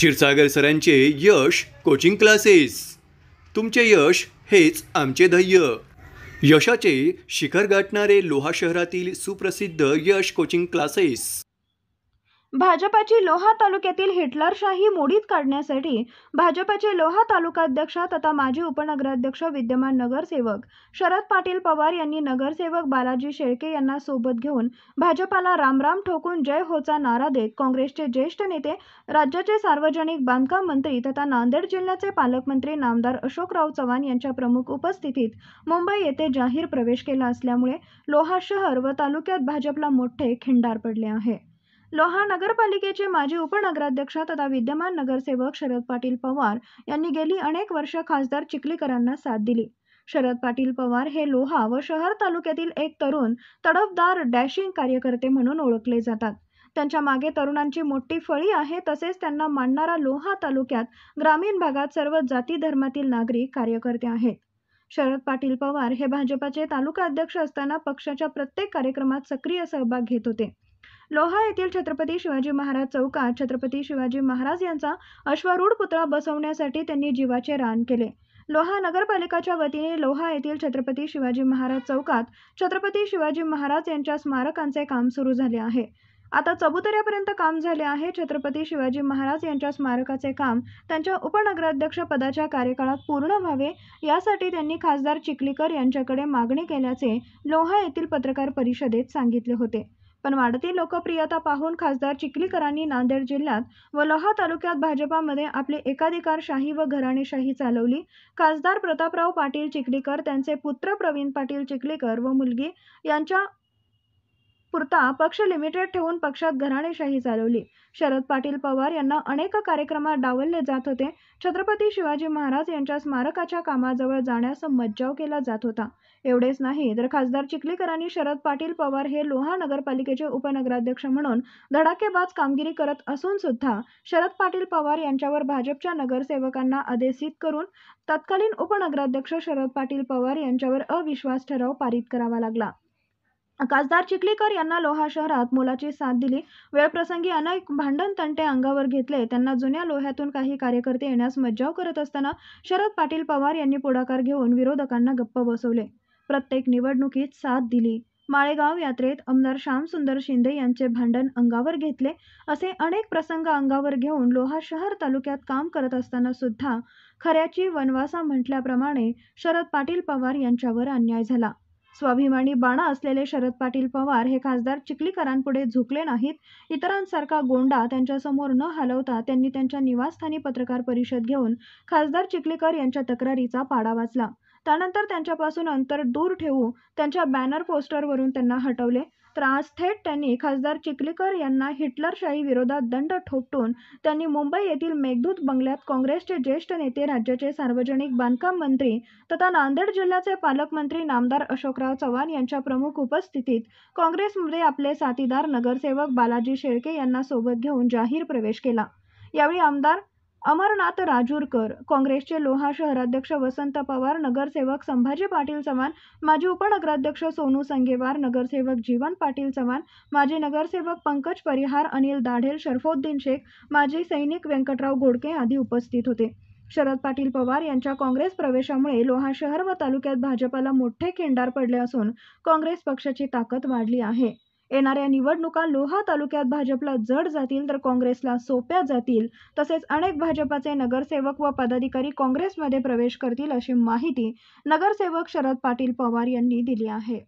क्षीरसागर सरांचे Yash coaching classes तुमचे यश हेच आमचे ध्येय यशाचे शिखर गाठणारे लोहा शहरातील सुप्रसिद्ध यश कोचिंग क्लासेस भाजपाची लोहा तालुक्यातील हिटलरशाही मोडीत काढण्यासाठी भाजपाचे लोहा तालुकाध्यक्ष तथा माजी उपनगराध्यक्ष विद्यमान नगरसेवक शरद पाटील पवार यांनी नगरसेवक बालाजी शेळके यांना सोबत घेऊन भाजपाला रामराम ठोकून जय होचा नारा देत काँग्रेसचे ज्येष्ठ नेते राज्याचे सार्वजनिक बांधकाम मंत्री तथा नांदेड जिल्ह्याचे पालकमंत्री नामदार अशोकराव चव्हाण यांच्या प्रमुख उपस्थितीत मुंबई येथे जाहीर प्रवेश केला असल्यामुळे लोहा शहर व तालुक्यात भाजपला मोठे खिंडार पडले आहे लोहा नगरपालिकेचे माजी उपनगराध्यक्ष तथा विद्यमान नगरसेवक शरद पाटील पवार यांनी गेली अनेक वर्ष खासदार चिखलीकरांना साथ दिली शरद पाटील पवार हे लोहा व शहर तालुक्यातील एक तरुण तडफदार डॅशिंग कार्यकर्ते म्हणून ओळखले जातात त्यांच्या मागे तरुणांची मोठी फळी आहे तसेच त्यांना मानणारा लोहा तालुक्यात ग्रामीण भागात सर्व जाती धर्मातील नागरिक कार्यकर्ते आहेत शरद पाटील पवार हे भाजपाचे तालुका अध्यक्ष असताना पक्षाच्या प्रत्येक कार्यक्रमात सक्रिय सहभाग घेत होते लोहा येथील छत्रपती शिवाजी महाराज चौकात छत्रपती शिवाजी महाराज यांचा अश्वारूढ पुतळा बसवण्यासाठी त्यांनी जीवाचे रान केले लोहा नगरपालिकाच्या वतीने लोहा येथील छत्रपती शिवाजी महाराज चौकात छत्रपती शिवाजी महाराज यांच्या स्मारकांचे काम सुरू झाले आहे आता चबुतऱ्यापर्यंत काम झाले आहे छत्रपती शिवाजी महाराज यांच्या स्मारकाचे काम त्यांच्या उपनगराध्यक्ष पदाच्या कार्यकाळात पूर्ण व्हावे यासाठी त्यांनी खासदार चिखलीकर यांच्याकडे मागणी केल्याचे लोहा येथील पत्रकार परिषदेत सांगितले होते पण वाढती लोकप्रियता पाहून खासदार चिखलीकरांनी नांदेड जिल्ह्यात व लोहा तालुक्यात भाजपामध्ये आपली एकाधिकारशाही व घराणेशाही चालवली खासदार प्रतापराव पाटील चिखलीकर त्यांचे पुत्र प्रवीण पाटील चिखलीकर व मुलगी यांच्या पुरता पक्ष लिमिटेड ठेवून पक्षात घराणेशाही चालवली शरद पाटील पवार यांना अनेक कार्यक्रमात डावलले जात होते छत्रपती शिवाजी महाराज यांच्या स्मारकाच्या कामाजवळ जाण्यास मज्जाव केला जात होता एवढेच नाही तर खासदार चिखलीकरांनी शरद पाटील पवार हे लोहा नगरपालिकेचे उपनगराध्यक्ष म्हणून धडाकेबाज कामगिरी करत असून सुद्धा शरद पाटील पवार यांच्यावर भाजपच्या नगरसेवकांना आदेशित करून तत्कालीन उपनगराध्यक्ष शरद पाटील पवार यांच्यावर अविश्वास ठराव पारित करावा लागला खासदार चिखलीकर यांना लोहा शहरात मोलाची साथ दिली वेळप्रसंगी अनेक भांडण तंटे अंगावर घेतले त्यांना जुन्या लोह्यातून काही कार्यकर्ते येण्यास मज्जाव करत असताना शरद पाटील पवार यांनी पुढाकार घेऊन विरोधकांना गप्प बसवले प्रत्येक निवडणुकीत साथ दिली माळेगाव यात्रेत आमदार श्यामसुंदर शिंदे यांचे भांडण अंगावर घेतले असे अनेक प्रसंग अंगावर घेऊन लोहा शहर तालुक्यात काम करत असताना सुद्धा खऱ्याची वनवासा म्हटल्याप्रमाणे शरद पाटील पवार यांच्यावर अन्याय झाला स्वाभिमानी बाणा असलेले शरद पाटील पवार हे खासदार चिखलीकरांपुढे झुकले नाहीत इतरांसारखा गोंडा त्यांच्यासमोर न हलवता त्यांनी त्यांच्या निवासस्थानी पत्रकार परिषद घेऊन खासदार चिखलीकर यांच्या तक्रारीचा पाड़ा वाचला त्यानंतर त्यांच्यापासून अंतर दूर ठेवू त्यांच्या बॅनर पोस्टरवरून त्यांना हटवले तर आज थेट त्यांनी खासदार चिखलीकर यांना हिटलरशाही विरोधात दंड ठोपटून त्यांनी मुंबई येथील मेघदूत बंगल्यात काँग्रेसचे ज्येष्ठ नेते राज्याचे सार्वजनिक बांधकाम मंत्री तथा नांदेड जिल्ह्याचे पालकमंत्री नामदार अशोकराव चव्हाण यांच्या प्रमुख उपस्थितीत काँग्रेसमध्ये आपले साथीदार नगरसेवक बालाजी शेळके यांना सोबत घेऊन जाहीर प्रवेश केला यावेळी आमदार अमरनाथ राजूरकर काँग्रेसचे लोहा शहराध्यक्ष वसंत पवार नगरसेवक संभाजी पाटील चव्हाण माजी उपनगराध्यक्ष सोनू संगेवार नगरसेवक जीवन पाटील चव्हाण माजी नगरसेवक पंकज परिहार अनिल दाढेल शरफोद्दीन शेख माजी सैनिक व्यंकटराव गोडके आदी उपस्थित होते शरद पाटील पवार यांच्या काँग्रेस प्रवेशामुळे लोहा शहर व तालुक्यात भाजपाला मोठे खिंडार पडले असून काँग्रेस पक्षाची ताकद वाढली आहे येणाऱ्या निवडणुका लोहा तालुक्यात भाजपला जड जातील तर काँग्रेसला सोप्या जातील तसेच अनेक भाजपाचे नगरसेवक व पदाधिकारी काँग्रेसमध्ये प्रवेश करतील अशी माहिती नगरसेवक शरद पाटील पवार यांनी दिली आहे